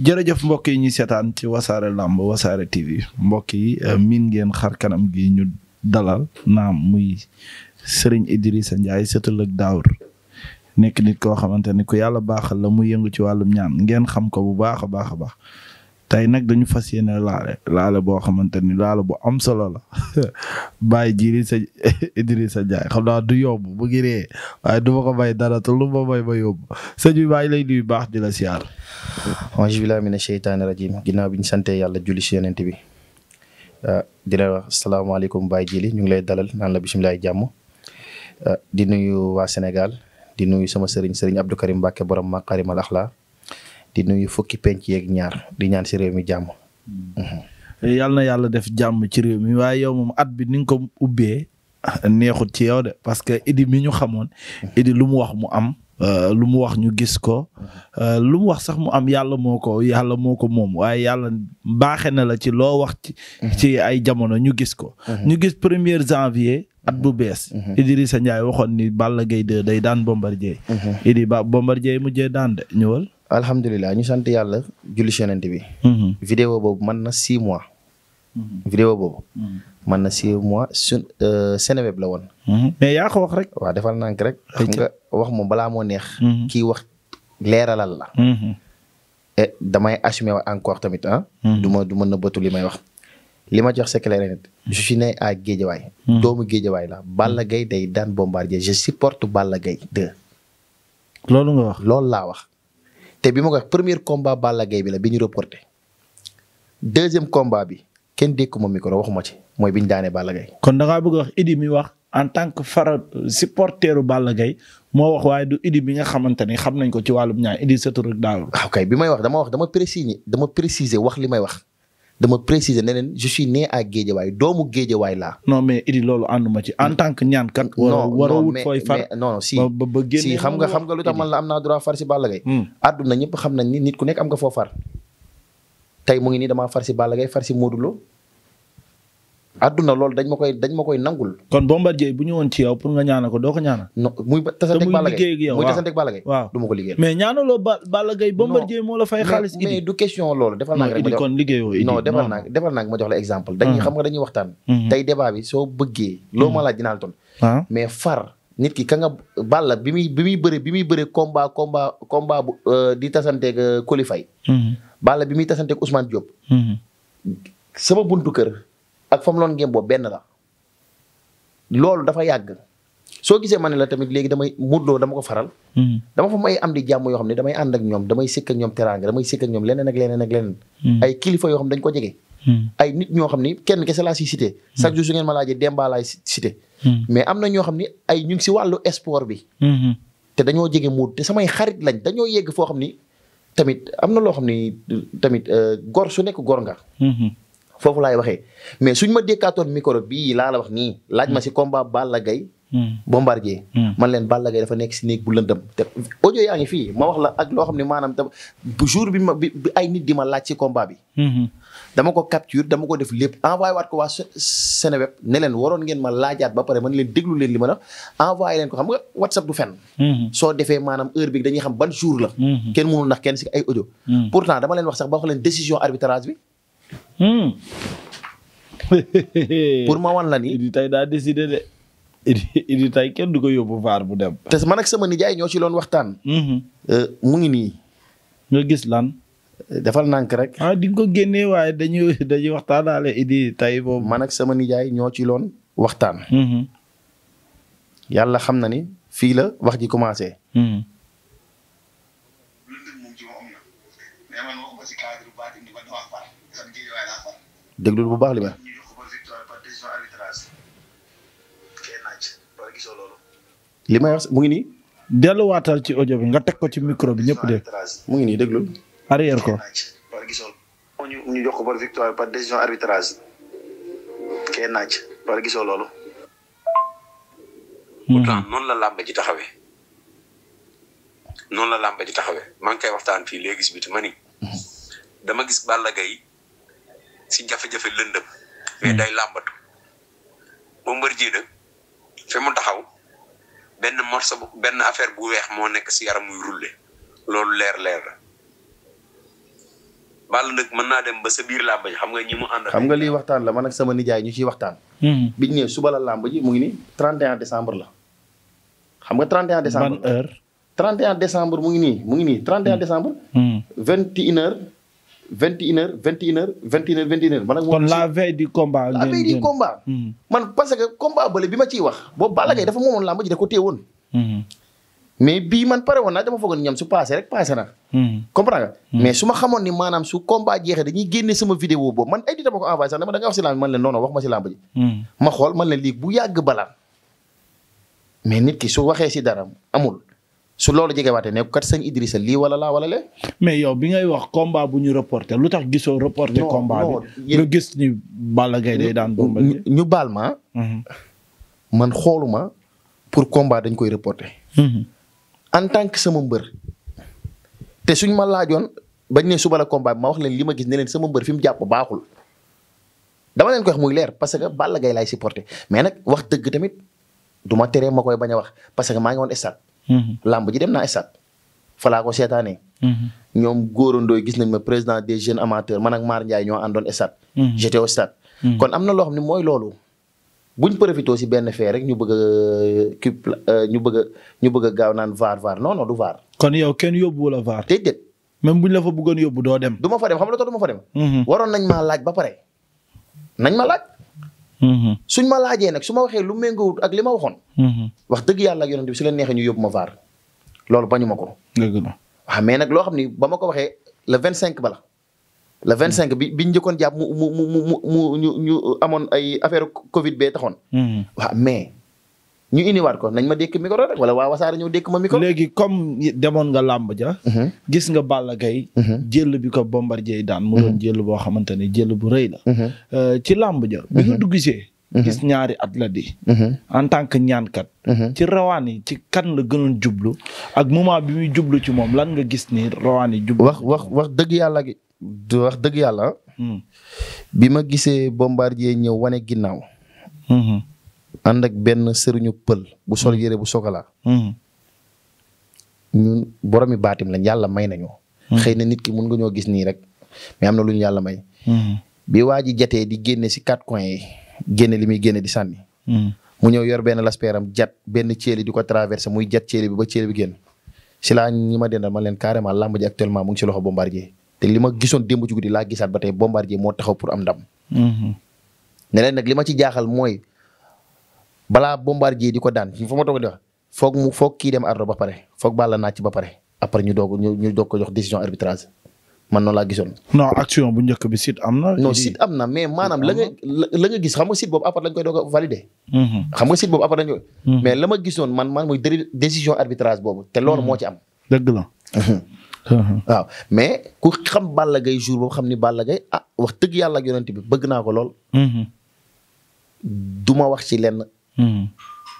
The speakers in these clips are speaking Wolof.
jërëjëf mbokk yi ñuy seetaan ci wasaare làmb wasaare TV mbokk yi euh, miin ngeen xar kanam gi ñu dalal naam muy Serigne Idrissa Ndiaye sëtal ak Daawur nekk nit koo xamante ni ku yàlla baaxal la mu yëngu ci wàllum ñaan ngeen xam ko bu baax a baax a baax tay nak dañu fas laale laale bo xamanteni laale bu am solo la bay jiri sa Idrissa jaay xam da du yob bu gi re way du mako bay dara te lu ma bay ba yob sëñ bi bay lay nuyu bax di la siyaar auzu mina shaytan rajim ginaaw bi sante yalla julli ci yonent bi ah, di la wax alaykum bay Jili ñu ngi lay dalal nan la bisimilah jàmm ah, di nuyu wa senegal di nuyu sama sering-sering Abdou Karim mbake borom al Akhlaq di nuyu fukki penc yeeg ñaar di ñaan si réew mi jàmm. Mm-hmm. Eh, yàlla na yàlla def jàmm ci réew mi waaye yow moom at bi ni nga ko ubbee neexut ci yow de parce que idi mi ñu xamoon. Mm-hmm. idi lu mu wax mu am. Uh, lu mu wax ñu gis ko uh, lu mu wax sax mu am yàlla moo ko yàlla moo ko moom waaye yàlla mbaaxe na la ci loo wax ci ci ay jamono ñu gis ko ñu gis premier janvier at bu bees mm -hmm. Idrissa Ndiaye ni Balla Gaye day daan Bombardier idi ba Bombardier mu mujjee daan de ñëwal alhamdulilah ñu sant yàlla julli yonent bi. Mm-hmm. vidéo boobu man na six mois. Mm-hmm. Mm-hmm. na six mois sun euh, Seneweb la woon. mais yaa ko wax rek. waaw defal nank rek. wax moom balaa moo neex. kii wax leeralal la. et eh, damay assumer wa encore tamit ah. du nëbbatu li may wax. li ma jox c'est clair et net je suis né à Guédiawaye. doomu Guédiawaye la Balla Gaye day daan Bombardier je supporte Balla Gaye 2. loolu nga wax. te bi ma ko première premier combat Balla Gaye bi la bi ñu reporté deuxième combat bi kenn dégg ma micro waxuma ci mooy bi ñu daanee Balla Gaye. kon da ngaa bëgg wax Idi mi wax en tant que fara supporteru Balla gay moo wax waaye du Idi bi nga xamante ni xam nañ ko ci wàllum ñaar Idi sa tur daal. kay bi may wax dama wax dama préciser dama préciser wax li may wax. dama préciser ne leen je suis né à Guédiawaye doomu Guédiawaye la non mais Idi loolu ànduma ci en mm. tant que ñaankat. non non mais fooy far non si. ba xam nga xam nga lu tax man la am na droit far si Balla Gaye. Mm. àdduna ñëpp xam nañ ni nit ku nekk am nga foo far. tey mu ngi nii damaa far si Balla Gaye far si Modou Lo àdduna loolu dañ ma koy dañ ma koy nangul. kon Bombardier bu ñu woon ci yow pour nga ñaanal ko doo ko ñaanal. non muy tasanteeg Balla Gaye muy tasanteeg Balla Gaye waaw du ma ko liggéeyal. mais ñaanaloo ma jox kon mm-hmm. mm-hmm. bi mm-hmm. ah. ki ka nga bi muy bi muy bëre bi muy bëre combat combat combat bu euh, di tasanteeg euh, Coly Faye. Balla bi muy tasanteeg Ousmane Diop. sama buntu kër ak fa mu loon ngémboo benn la loolu dafa yàgg soo gisee ma ne la tamit léegi damay Modou Lo dama ko faral. Hmm. dama fa may am di jàmm yoo xam ne damay ànd ak ñoom damay sëkk ak ñoom teraanga damay sëkk ak ñoom leneen ak leneen ak leneen. Hmm. ay kilifa yoo xam dañ ko jege. Hmm. ay nit ñoo xam ni kenn kese laa si cité. chaque jour su ngeen ma laajee Demba laay cité. mais am na ñoo xam ni ay ñu si wàllu sport bi. te dañoo jege Modou te samay xarit lañ dañoo yegg foo xam ni tamit am n loo xam ni tamit euh, gor su nekk gor nga. foofu laay waxee mais suñ ma dékkaatoon micro bii laa la wax nii laaj ma hmm. si combat Balla Gaye hmm. Bombardier hmm. man leen Balla dafa nekk si néeg bu lëndëm te audio ma wax la ak loo xam ne maanaam tam bi ma bi ay nit di ma laaj si combat bi dama ko capture dama ko def lépp envoyé waat ko waa Seneweb ne leen waroon ngeen ma laajaat ba pare man leen déglu leen li ma la envoyé leen ko xam nga WhatsApp du fen soo defee maanaam heure bi dañuy xam ban jour la kenn na nax kenn si ay audio pourtant dama leen wax sax ba wax leen décision arbitrage hmm pour ma wan la ni idi tay daa décidé de idi idi tay ken duko ko yóbbu vaar bu dem te man ak sama nijaay ñoo ci loon waxtaan mu mhm. eh, ngi nii nga gis lan eh, defal nank rek ah di ko génnee waaye dañuy dañuy waxtaanaale idi tay boobu man ak sama nijaay ñoo ci lon waxtaan mhm. yàlla xam na ni fii la wax ji mais man waxuma si cadre baatin di man wax far san gi way la far deglul bu baax li ma ñu ko victoire par décision arbitrage kay naaj ba gisoo loolu li may wax mu ngi nii delu watal ci audio bi nga tek ko ci micro bi ñepp de mu ngi ni deglul arrière ko par gisoo ñu ñu jox ko par victoire eh, par décision arbitrage kay naaj par gisoo loolu hmm. pourtant noonu la làmb ji taxawee noonu la làmb ji taxawee maa ngi koy waxtaan fii léegi si biti ma ni dama gis Balla Gaye ci jafé jafé lëndëm mais hmm. day lambatu làmbatu Bombardier nag fi mu taxaw ben morceau bu benn affaire bu weex mo nek ci yaram muy rulle lolou leer leer la Balla nag mën naa dem ba sa bir làmb xam nga ñi mu and xam nga li waxtaan la man ak sama nijaay ñu ci waxtaan hmm. biñ ñew suba la lamb ji mu ngi ni 31 décembre la xam nga 31 décembre 31 décembre mu ngi ni mu ngi ni 31 hmm. décembre vingt et une vingt et une heures vingt et une heures vingt et une heures vingt et une heures man ak kon la veille du combat la veille du combat hmm. man parce que combat bële bi ma ciy wax boobu Balla Gaye dafa moomoon làmb ji da ko téye woon hmm. mais bii man pare woon naa dama foogoon ñoom su passé rek passé na hmm. comprends nga mais su ma xamoon ni maanaam su combat jeexee dañuy génne sama vidéo boobu man ay di dama ko envoyé sax dama da nga wax si làmb man leen noonu wax ma si làmb ji ma xool man leen lii bu yàgg balaa mais nit ki su waxee si dara amul su loolu jegewaatee ne kat sëñ Idrissa lii wala laa wala lee. mais yow bi ngay wax combat bu ñu reporter lu tax gisoo reporté. combat bi lu gis ni Balla gay day daan Bombardier ñu baal ma. Mhm. man xooluma pour combat dañ koy reporté. Mhm. en tant que sama mbër. te suñ ma laajoon bañ ne suba la combat bi ma wax leen li ma gis ne leen sama mbër fi mu jàpp baaxul. dama leen ko wax muy leer parce que Balla gay lay supporter mais nag wax dëgg tamit duma ma ma wax parce que maa ngi woon stade Mm-hmm. làmb ji dem naa esat falaa ko seetaanee mm-hmm. ñoom góorandooy gis nañ ma président des jeunes amateurs man ak Mar Ndiaye a àndoon esat mm-hmm. j'étais au stade kon am na loo xam ne mooy loolu buñ profité si benn fee rek ñu bëgg a euh, ñu bëgg ñu bëgg gaaw naan vaar vaar non non du vaar kon yow kenn a la vaar déedéet même buñ la fa bëggoon yóbbu doo dem du ma fa dem xam nga tax du ma fa dem waroon nañ maa laaj ba pare nañ ma laaj Mm-hmm. suñ ma laajee nag su ma waxee lu méngoowut ak li ma waxoon. Mm-hmm. wax dëgg yàlla ak yonent bi su leen neexee ñu yóbbu ma vaar loolu bañu ko. dëgg la ah, mais nag loo xam ni ba ma ko waxee le vingt cinq ba la. le vingt cinq bi biñ njëkkoon jàpp mu mu mu mu ñu amoon ay affaire Covid bee taxoon. waaw mm-hmm. ah, mais. ñu indiwaat ko nañ ma dékk micro rek wala waa wasaare ñëw dékk ma micro. léegi comme demoon nga làmb ja. Mhm. gis nga Balla Gaye mhm. jël bi ko Bombardier daan. mu mhm. doon jël boo xamante ne jël bu rëy la. Euh, ci làmb ja. bi nga dugg gis ñaari at la di. en tant que ñaankat. ci rawaan yi ci kan la gënoon jublu ak moment bi muy jublu ci moom lan nga gis ni rawaan jublu. wax wax wax dëgg yàlla wax dëgg yàlla. Hmm. bi ma gisee Bombardier ñëw wane ginnaaw. Hmm. and ak benn sëriñu pël bu sol hmm. yére bu sokalaa hmm. ñun boromi baatim lañ yàlla may nañu hmm. xëy na nit ki mun nga ñoo gis nii rek mais am na lu ñu yàlla may bi waa ji jatee di génne si quatre coins yi génne li muy génne di sànni mu ñëw yor benn laspeeram jat benn ceeli di ko traversé muy jat ceeli bi ba ceeli bi génn si laa ñi ma dendal ma leen carrément làmb ji actuellement mu ngi si loxo bombardier te li ma gisoon démb ci guddi laa gisaat ba tey bombardier moo taxaw moo am ndam ne leen mooy balaa bombardier di ko daan fii fa ma toog di foog kii dem ardo ba pare foog Balla naaj ba pare après ñu doog ko jox décision arbitrage man noonu laa gisoon. non action bu njëkk bi site am na. non site am na mais maanaam la nga la nga gis xam nga site boobu après lañ koy doog a mhm. xam nga site boobu après lañ koy. Mhm. mais la ma gisoon man man mooy décision arbitrage boobu te loolu mhm. moo ci am. la. waaw mais ku xam Balla Gaye jour boobu xam ni Balla Gaye ah wax dëgg yàlla ak Hmm.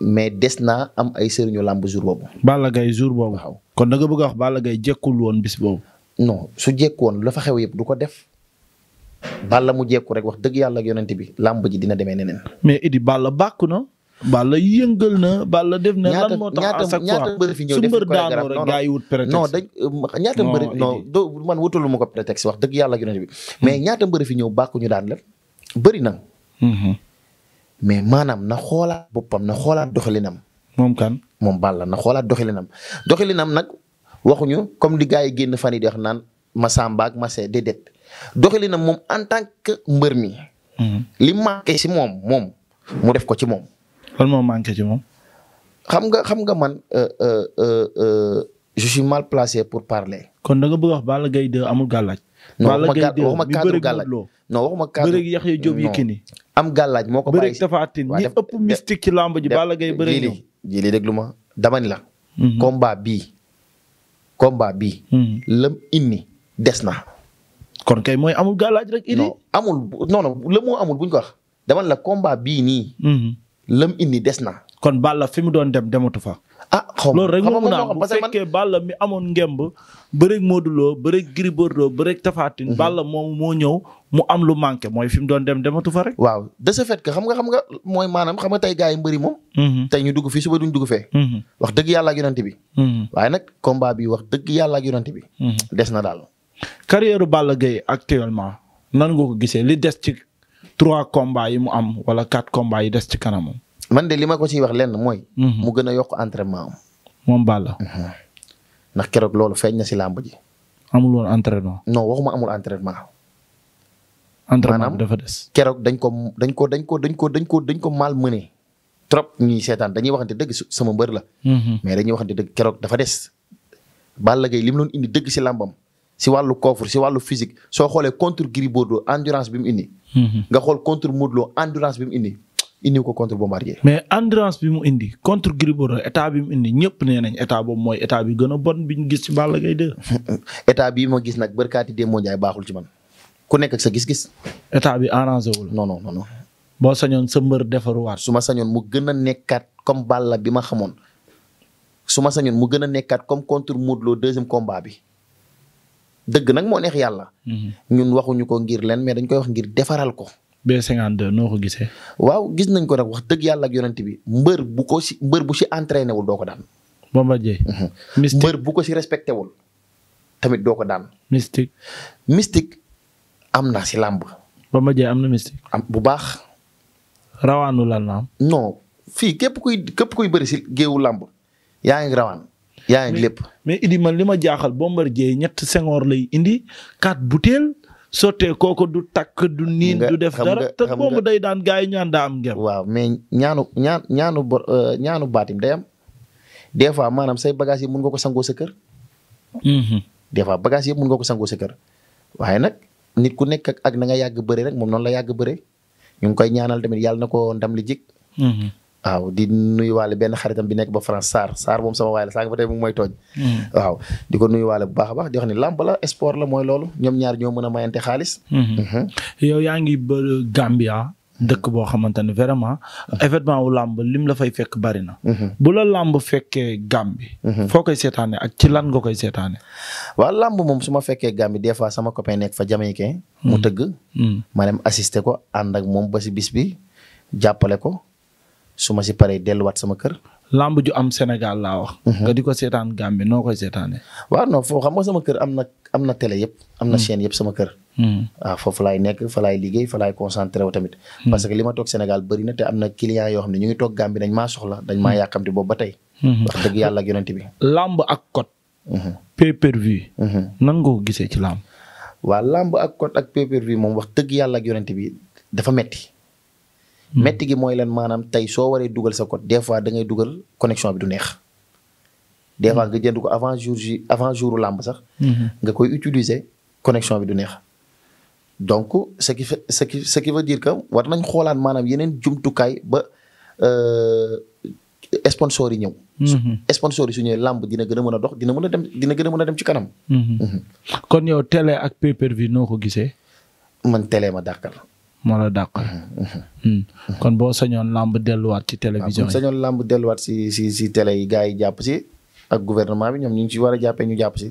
mais des am ay sëriñu làmb jour boobu. Balla Gaye jour boobu. waaw kon da nga bëgg a wax Balla Gaye jekkul woon bis boobu. non su la fa xew def. bala mu jekku rek wax dëgg yàlla ak yonent bi làmb ji dina demee neneen. mais Idi bala bàkku na. Balla yëngal na Balla def na. lan moo tax à chaque fois ñaata mbër fi ñëw def ko rek gaa yi wut prétexte. non dañ euh, ñaata mbër non doo man wutalu ma ko wax ak yonent bi. mais hmm. ñaata fi ñu daan la bëri na. Hmm, mais maanaam na xoolaat boppam na xoolaat doxalinam. moom kan moom Balla na xoolaat doxalinam doxalinam nag waxuñu comme di gars yi génn fan yi di wax naan Massamba ak Massé déedéet doxalinam moom en tant que mbër mi. Mhm. li manqué si moom moom mu def ko ci moom. moom moo manqué si moom. xam nga xam nga man euh, euh, euh, je suis mal placé pour parler. kon da nga bëgg wax Balla Gaye 2 amul gàllaaj. non waxuma gàll waxuma cadre gàllaaj non waxuma cadre bëreeg Yaxya Jóob Yékini am gàllaaj moo ko bàyyi bëreeg Tapha Tine ñi ëpp mystique ci lamb ji Balla Gaye bëreeg ñoom jili ma dama la mhm. combat bii combat bii mhm. lam inni des bu ñu ko wax dama ni la combat bii mhm. des na kon Balla fi mu doon dem dematu fa ah xaw loolu rek moo mun a bu fekkee Balla mi amoon ngemb bëreeg Modou Lo bëreeg Gris Bordeaux bëreeg Tapha Tine. Mhm. moom moo ñëw mu am lu manqué mooy fi mu doon dem dematu fa rek. waaw de ce fait xam nga xam nga mooy maanaam xam nga tey gars yi mbëri moom. Mhm. tey ñu dugg fii suba duñ dugg fee. Mhm. wax dëgg yàlla ak bi. waaye nag combat bi wax dëgg yàlla ak bi. des na daal. carrière Balla Gaye actuellement nan nga ko gisee li des ci trois combats yi mu am wala quatre combats yi des ci kanamam. man de lima ko ci wax len moy mhm. mu gëna yok entraînement am. moom Balla. Mhm. ndax keroog lolu feñ na si lamb ji. amul won entraînement. non waxuma amul entraînement. entraînement dafa dess keroog dañ ko dañ ko dañ ko dañ ko dañ ko dañ ko mal mené trop ñi sétane dañuy waxante deug sama mbeur la. Mhm. mais dañuy waxante deug keroog dafa dess Balla gay lim mu doon indi deug si lambam. si walu coffre si walu physique so xolé contre Gris endurance bimu indi. nga xol contre modlo endurance bimu indi. indi ko contre bombardier. mais endrance bi mu indi contre Gris Bordeaux bi mu indi ñëpp nee nañ état boobu mooy état bi gën a bon bi ñu gis ci Balla Gaye 2. état bii ma gis nag barkaati Demba Ndiaye baaxul ci man ku nekk sa gis-gis. état bi arrangé wul. non non non. boo sañoon sa mbër defaruwaat. su ma sañoon mu gën a nekkaat comme Balla bi ma xamoon su ma mu gën a nekkaat comme contre Modou Lo deuxième combat bi. dëgg nag moo neex yàlla. Mhm. ñun waxuñu ko ngir leen mais dañ koy wax ngir defaral ko. B52 noo ko Wow, gis nañ ko nag wax dëgg yàlla ak yonent bi mbër bu ko si mbër bu si entraîné wul doo ko daan. Bombardier. Mhm. mystique mbër bu ko si respecté wul tamit doo ko daan. mystique. mystique am na si làmb. Bombardier am mystique. am bu baax. rawaanu la am. non fii képp kuy képp kuy bëri si géewu làmb yaa ngi rawaan. yaa ngi lépp mais Idi man li ma jaaxal Bombardier ñett lay indi quatre butéel. sottee kooku du takk du niin du def dara te boobu day daan gars yi ñaan daa am ngem waaw mais ñaanu ñaan ñaanu bor euh, ñaanu baatim day am des fois maanaam say bagage mun nga ko sangoo sa kër mhm. des fois bagage yëpp mun nga ko sango sa kër waaye nag nit ku nekk ak na nga yàgg bëre rek moom noonu la yàgg bëre ñu ngi koy ñaanal tamit yàlla na ko ndam li jik mhm. waaw di nuyuwaale benn xaritam bi nekk ba France Sarr saar moom sama waay la saa nga fa tey moom mooy tooñ. Hmm. waaw di ko nuyuwaale bu baax a baax di wax ni làmb la sport la mooy loolu ñoom ñaar ñoo mën a xaalis. Hmm. Hmm. yow yaa ngi ba Gambia. dëkk boo xamante ne vraiment événement wu làmb lim la fay fekk bari na. bu la làmb fekkee Gambie. foo koy seetaane ak ci lan nga koy seetaane. waaw làmb moom su ma fekkee gàmbi des fois sama copain nekk fa Jamaïcain mu tëgg. ma dem assister ko ànd ak moom ba si bis bi jàppale ko. su ma si paree delluwaat sama kër. lamb ju am Sénégal laa wax. Mhm. nga di ko seetaan Gambie noo koy seetaanee. waaw non foofu xam nga sama kër am na mhm. mhm. ah, nekk fa liggéey fa laay ma toog Sénégal bëri na te am na client yoo xam ne ñu ngi toog Gambie dañ maa soxla dañ maa yàkkamti boobu ba tey. wax dëgg yàlla ak yonent bi. lamb ak code. pay per view. nan nga ko gisee ci lamb. waa lamb ak code ak pay per view moom wax dëgg yàlla ak bi dafa metti Hmm. metti gi mooy lan maanaam tey soo waree dugal sa code des fois da ngay dugal connexion bi du neex. des fois hmm. nga jënd ko avant jour ji avant jour làmb sax. Hmm. nga koy utiliser connexion bi du neex. donc ce qui fait ce qui ce dire que war nañ xoolaan maanaam yeneen jumtukaay ba euh, sponsor yi ñëw. sponsor yi su ñëwee làmb dina gën a mën a dox dina mën dem dina gën a mën a dem ci kanam. kon yow télé ak pay per noo ko gisee. man télé ma dàkkal. moo la dàq. Mm-hmm. Mm-hmm. Mm-hmm. kon boo sañoon làmb delluwaat ci télévision yi. sañoon làmb delluwaat si si si télé yi gars yi jàpp si. ak gouvernement bi ñoom ñu ngi ci war a jàppee ñu jàpp si.